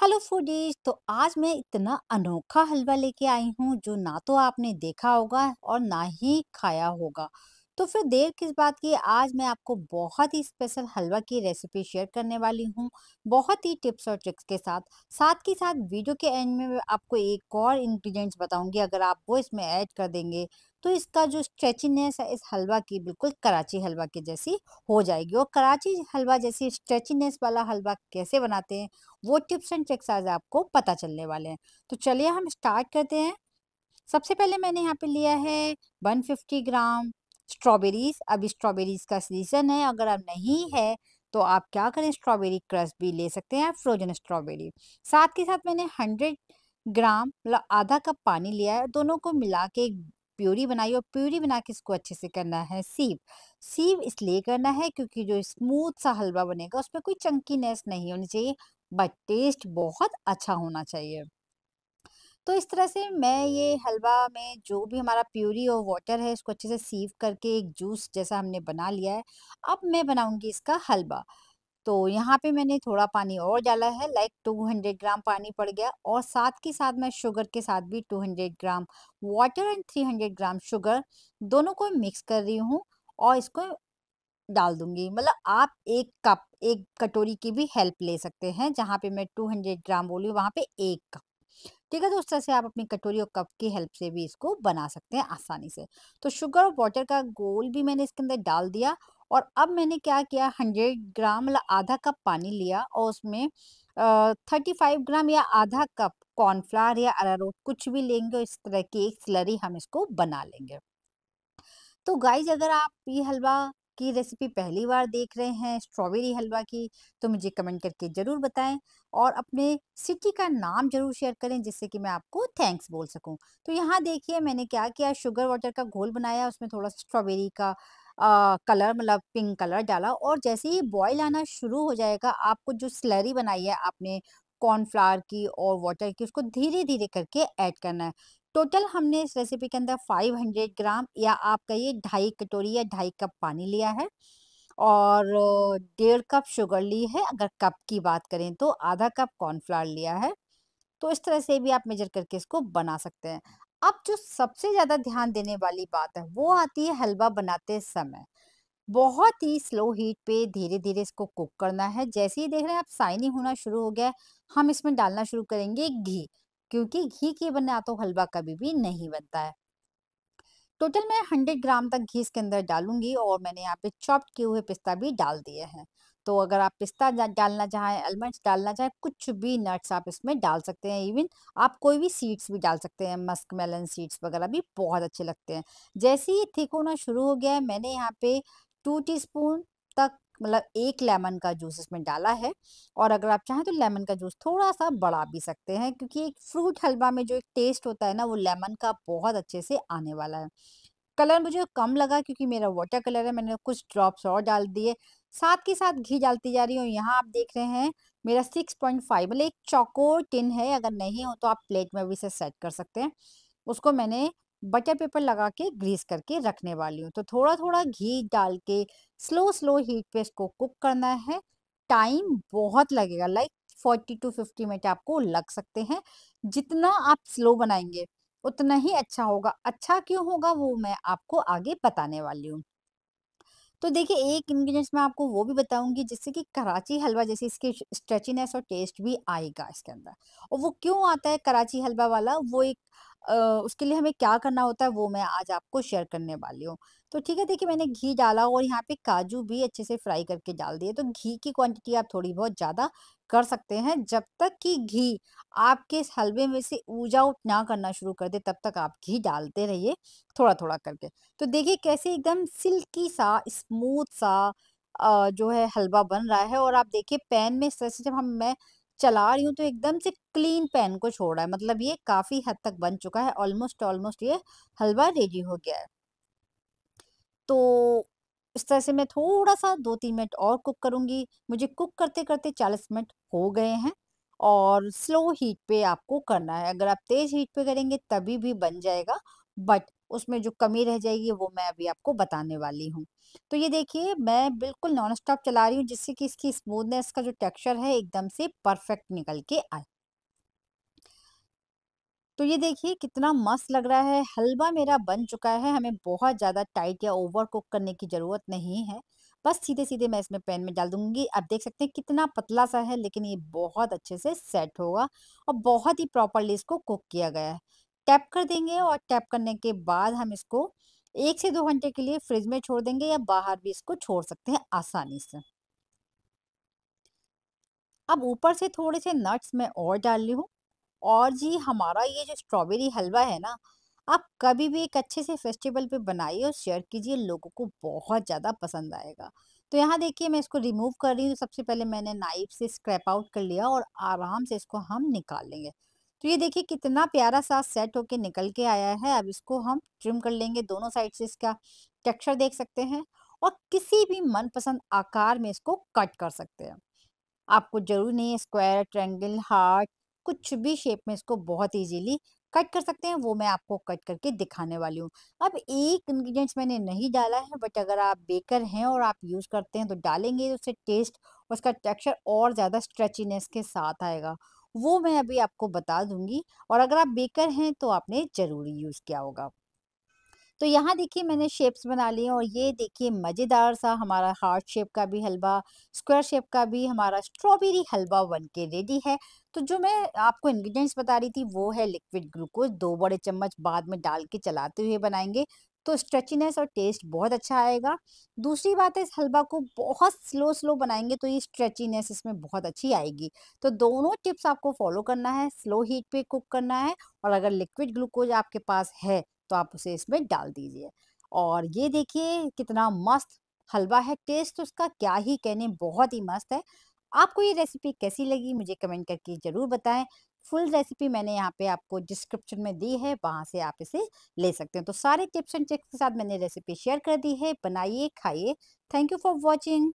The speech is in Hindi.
हेलो फूडीज तो आज मैं इतना अनोखा हलवा लेके आई हूँ जो ना तो आपने देखा होगा और ना ही खाया होगा तो फिर देर किस बात की आज मैं आपको बहुत ही स्पेशल हलवा की रेसिपी शेयर करने वाली हूँ बहुत ही टिप्स और ट्रिक्स के साथ साथ ही साथ वीडियो के एंड में आपको एक और इंग्रेडिएंट्स बताऊंगी अगर आप वो इसमें ऐड कर देंगे तो इसका जो स्ट्रेचिनेस है इस हलवा की बिल्कुल कराची हलवा की जैसी हो जाएगी और कराची हलवा जैसी स्ट्रेचिनेस वाला हलवा कैसे बनाते हैं वो टिप्स एंड ट्रिक्स आज आपको पता चलने वाले हैं तो चलिए हम स्टार्ट करते हैं सबसे पहले मैंने यहाँ पे लिया है 150 ग्राम स्ट्रॉबेरीज अभी स्ट्रॉबेरीज का सीजन है अगर आप नहीं हाँ। है तो आप क्या करें स्ट्रॉबेरी क्रश भी ले सकते हैं फ्रोजन स्ट्रॉबेरी साथ के साथ मैंने हंड्रेड ग्राम मतलब आधा कप पानी लिया है दोनों को मिला के एक प्यूरी बनाई और प्यूरी बना के इसको अच्छे से करना है सीव सीव इसलिए करना है क्योंकि जो स्मूथ सा हलवा बनेगा उसमें कोई चंकीनेस नहीं होनी चाहिए बट टेस्ट बहुत अच्छा होना चाहिए तो इस तरह से मैं ये हलवा में जो भी हमारा प्यूरी और वाटर है इसको अच्छे से सीव करके एक जूस जैसा हमने बना लिया है अब मैं बनाऊंगी इसका हलवा तो यहाँ पे मैंने थोड़ा पानी और डाला है लाइक 200 ग्राम पानी पड़ गया और साथ के साथ मैं शुगर के साथ भी 200 gram water and 300 gram sugar दोनों को मिक्स कर रही हूँ और इसको डाल दूंगी मतलब आप एक कप एक कटोरी की भी हेल्प ले सकते हैं जहाँ पे मैं 200 ग्राम बोली वहाँ पे एक कप ठीक है तो उस तरह से आप अपनी कटोरी और कप की हेल्प से भी इसको बना सकते हैं आसानी से तो शुगर और वाटर का गोल भी मैंने इसके अंदर डाल दिया और अब मैंने क्या किया हंड्रेड ग्राम मतलब आधा कप पानी लिया और उसमें थर्टी फाइव ग्राम या आधा कप कॉर्नफ्लावर या अरारोट कुछ भी लेंगे इस तरह की एक स्लरी हम इसको बना लेंगे तो गाइज अगर आप ये हलवा की रेसिपी पहली बार देख रहे हैं स्ट्रॉबेरी हलवा की तो मुझे कमेंट करके ज़रूर बताएं और अपने सिटी का नाम ज़रूर शेयर करें जिससे कि मैं आपको थैंक्स बोल सकूं तो यहाँ देखिए मैंने क्या किया शुगर वाटर का घोल बनाया उसमें थोड़ा सा स्ट्रॉबेरी का आ, कलर मतलब पिंक कलर डाला और जैसे ही बॉयल आना शुरू हो जाएगा आपको जो स्लरी बनाई है आपने कॉर्नफ्लावर की और वाटर की उसको धीरे धीरे करके ऐड करना है टोटल हमने इस रेसिपी के अंदर 500 ग्राम या आप कहिए ढाई कटोरी या ढाई कप पानी लिया है और डेढ़ कप शुगर ली है अगर कप की बात करें तो आधा कप कॉर्नफ्लावर लिया है तो इस तरह से भी आप मेजर करके इसको बना सकते हैं अब जो सबसे ज़्यादा ध्यान देने वाली बात है वो आती है हलवा बनाते समय बहुत ही स्लो हीट पे धीरे धीरे इसको कुक करना है जैसे ही देख रहे हैं आप साइनी होना शुरू हो गया हम इसमें डालना शुरू करेंगे घी क्योंकि घी के बना तो हलवा कभी भी नहीं बनता है टोटल मैं 100 ग्राम तक घी इसके अंदर डालूंगी और मैंने यहाँ पे चॉप्ड किए हुए पिस्ता भी डाल दिए हैं तो अगर आप पिस्ता डालना चाहें आलमंड्स डालना चाहें कुछ भी नट्स आप इसमें डाल सकते हैं इवन आप कोई भी सीड्स भी डाल सकते हैं मस्क मेलन सीड्स वगैरह भी बहुत अच्छे लगते हैं जैसे ही थिक होना शुरू हो गया है मैंने यहाँ पे टू टीस्पून तक मतलब एक लेमन का जूस इसमें डाला है और अगर आप चाहें तो लेमन का जूस थोड़ा सा बढ़ा भी सकते हैं क्योंकि एक फ्रूट हलवा में जो एक टेस्ट होता है ना वो लेमन का बहुत अच्छे से आने वाला है कलर मुझे कम लगा क्योंकि मेरा वाटर कलर है मैंने कुछ ड्रॉप्स और डाल दिए साथ के साथ घी डालती जा रही हूँ यहाँ आप देख रहे हैं मेरा सिक्स पॉइंट फाइव मतलब एक चौकोर टिन है अगर नहीं हो तो आप प्लेट में भी इसे सेट कर सकते हैं उसको मैंने बटर पेपर लगा के ग्रीस करके रखने वाली हूँ तो थोड़ा थोड़ा घी डाल के स्लो स्लो हीट पे इसको कुक करना है टाइम बहुत लगेगा like forty to fifty minute आपको लग सकते हैं जितना आप स्लो बनाएंगे उतना ही अच्छा होगा अच्छा क्यों होगा वो मैं आपको आगे बताने वाली हूँ तो देखिए एक इंग्रेडिएंट्स मैं आपको वो भी बताऊंगी जिससे कि कराची हलवा जैसे इसकी स्ट्रेचीनेस और टेस्ट भी आएगा इसके अंदर और वो क्यों आता है कराची हलवा वाला वो एक उसके लिए हमें क्या करना होता है वो मैं आज आपको शेयर करने वाली हूँ तो ठीक है देखिए मैंने घी डाला और यहाँ पे काजू भी अच्छे से फ्राई करके डाल दिए तो घी की क्वांटिटी आप थोड़ी बहुत ज़्यादा कर सकते हैं जब तक कि घी आपके इस हलवे में से ऊजा आउट ना करना शुरू कर दे तब तक आप घी डालते रहिए थोड़ा थोड़ा करके तो देखिए कैसे एकदम सिल्की सा स्मूथ सा जो है हलवा बन रहा है और आप देखिए पैन में इस तरह से जब हम मैं चला रही हूँ तो एकदम से क्लीन पैन को छोड़ा है मतलब ये काफ़ी हद तक बन चुका है ऑलमोस्ट ऑलमोस्ट ये हलवा रेडी हो गया है तो इस तरह से मैं थोड़ा सा दो तीन मिनट और कुक करूंगी मुझे कुक करते करते चालीस मिनट हो गए हैं और स्लो हीट पे आपको करना है अगर आप तेज़ हीट पे करेंगे तभी भी बन जाएगा बट उसमें जो कमी रह जाएगी वो मैं अभी आपको बताने वाली हूँ तो ये देखिए मैं बिल्कुल नॉन स्टॉप चला रही हूँ जिससे कि इसकी स्मूथनेस का जो टेक्सचर है एकदम से परफेक्ट निकल के आए तो ये देखिए कितना मस्त लग रहा है हलवा मेरा बन चुका है हमें बहुत ज़्यादा टाइट या ओवर कुक करने की ज़रूरत नहीं है बस सीधे सीधे मैं इसमें पैन में डाल दूंगी आप देख सकते हैं कितना पतला सा है लेकिन ये बहुत अच्छे से सेट होगा और बहुत ही प्रॉपरली इसको कुक किया गया है टैप कर देंगे और टैप करने के बाद हम इसको एक से दो घंटे के लिए फ्रिज में छोड़ देंगे या बाहर भी इसको छोड़ सकते हैं आसानी से अब ऊपर से थोड़े से नट्स में और डाल ली हूँ और जी हमारा ये जो स्ट्रॉबेरी हलवा है ना आप कभी भी एक अच्छे से फेस्टिवल पे बनाइए और शेयर कीजिए लोगों को बहुत ज़्यादा पसंद आएगा तो यहाँ देखिए मैं इसको रिमूव कर रही हूँ सबसे पहले मैंने नाइफ से स्क्रैप आउट कर लिया और आराम से इसको हम निकाल लेंगे तो ये देखिए कितना प्यारा सा सेट होके निकल के आया है अब इसको हम ट्रिम कर लेंगे दोनों साइड से इसका टेक्सचर देख सकते हैं और किसी भी मनपसंद आकार में इसको कट कर सकते हैं आपको जरूर नहीं स्क्वायर ट्रेंगल हार्ट कुछ भी शेप में इसको बहुत इजीली कट कर सकते हैं वो मैं आपको कट करके दिखाने वाली हूँ अब एक इंग्रेडिएंट्स मैंने नहीं डाला है बट अगर आप बेकर हैं और आप यूज़ करते हैं तो डालेंगे तो उससे टेस्ट उसका टेक्सचर और ज़्यादा स्ट्रेचीनेस के साथ आएगा वो मैं अभी आपको बता दूंगी और अगर आप बेकर हैं तो आपने जरूरी यूज़ किया होगा तो यहाँ देखिए मैंने शेप्स बना लिए और ये देखिए मज़ेदार सा हमारा हार्ट शेप का भी हलवा स्क्वायर शेप का भी हमारा स्ट्रॉबेरी हलवा बन के रेडी है तो जो मैं आपको इंग्रेडिएंट्स बता रही थी वो है लिक्विड ग्लूकोज दो बड़े चम्मच बाद में डाल के चलाते हुए बनाएंगे तो स्ट्रेचिनेस और टेस्ट बहुत अच्छा आएगा दूसरी बात है इस हलवा को बहुत स्लो स्लो बनाएंगे तो ये स्ट्रेचिनेस इसमें बहुत अच्छी आएगी तो दोनों टिप्स आपको फॉलो करना है स्लो हीट पे कुक करना है और अगर लिक्विड ग्लूकोज आपके पास है तो आप उसे इसमें डाल दीजिए और ये देखिए कितना मस्त हलवा है टेस्ट तो उसका क्या ही कहने बहुत ही मस्त है आपको ये रेसिपी कैसी लगी मुझे कमेंट करके ज़रूर बताएं फुल रेसिपी मैंने यहाँ पे आपको डिस्क्रिप्शन में दी है वहाँ से आप इसे ले सकते हैं तो सारे टिप्स एंड ट्रिक्स के साथ मैंने रेसिपी शेयर कर दी है बनाइए खाइए थैंक यू फॉर वॉचिंग